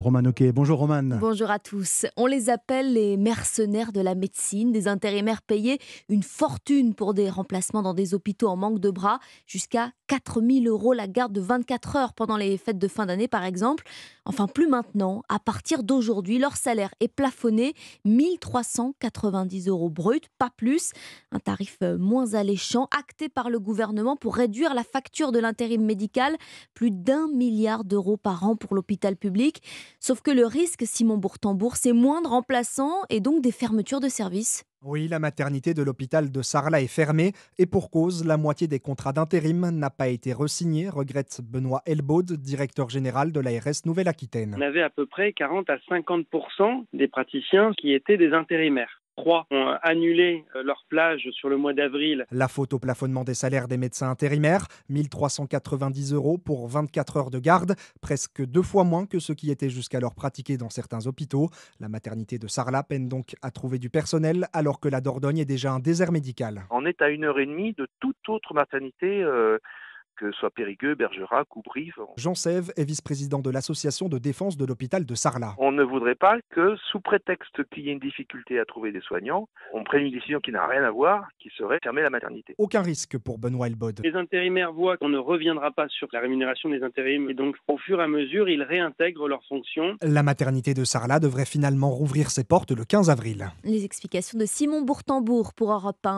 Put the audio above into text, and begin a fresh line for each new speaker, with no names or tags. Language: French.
Roman Bonjour Roman.
Bonjour à tous. On les appelle les mercenaires de la médecine, des intérimaires payés une fortune pour des remplacements dans des hôpitaux en manque de bras, jusqu'à 4000 euros la garde de 24 heures pendant les fêtes de fin d'année par exemple enfin plus maintenant, à partir d'aujourd'hui, leur salaire est plafonné 1390 euros bruts, pas plus, un tarif euh, moins alléchant, acté par le gouvernement pour réduire la facture de l'intérim médical, plus d'un milliard d'euros par an pour l'hôpital public. Sauf que le risque, Simon Bourtambourg, c'est moindre en remplaçants et donc des fermetures de services.
Oui, la maternité de l'hôpital de Sarlat est fermée et pour cause, la moitié des contrats d'intérim n'a pas été resignée, regrette Benoît Elbaud, directeur général de l'ARS Nouvelle-Aquitaine. On
avait à peu près 40 à 50 des praticiens qui étaient des intérimaires trois ont euh, annulé euh, leur plage sur le mois d'avril.
La faute au plafonnement des salaires des médecins intérimaires, 1390 euros pour 24 heures de garde, presque deux fois moins que ce qui était jusqu'alors pratiqué dans certains hôpitaux. La maternité de Sarlat peine donc à trouver du personnel alors que la Dordogne est déjà un désert médical.
On est à une heure et demie de toute autre maternité. Euh, que ce soit Périgueux, Bergerac ou Brive.
Jean Sève est vice-président de l'association de défense de l'hôpital de Sarlat.
On ne voudrait pas que, sous prétexte qu'il y ait une difficulté à trouver des soignants, on prenne
une décision qui n'a rien à voir, qui serait fermer la maternité.
Aucun risque pour Benoît Elbaud.
Les intérimaires voient qu'on ne reviendra pas sur la rémunération des intérims et donc, au fur et à mesure, ils réintègrent leurs fonctions.
La maternité de Sarlat devrait finalement rouvrir ses portes le 15 avril.
Les explications de Simon Bourtambourg pour Europe 1.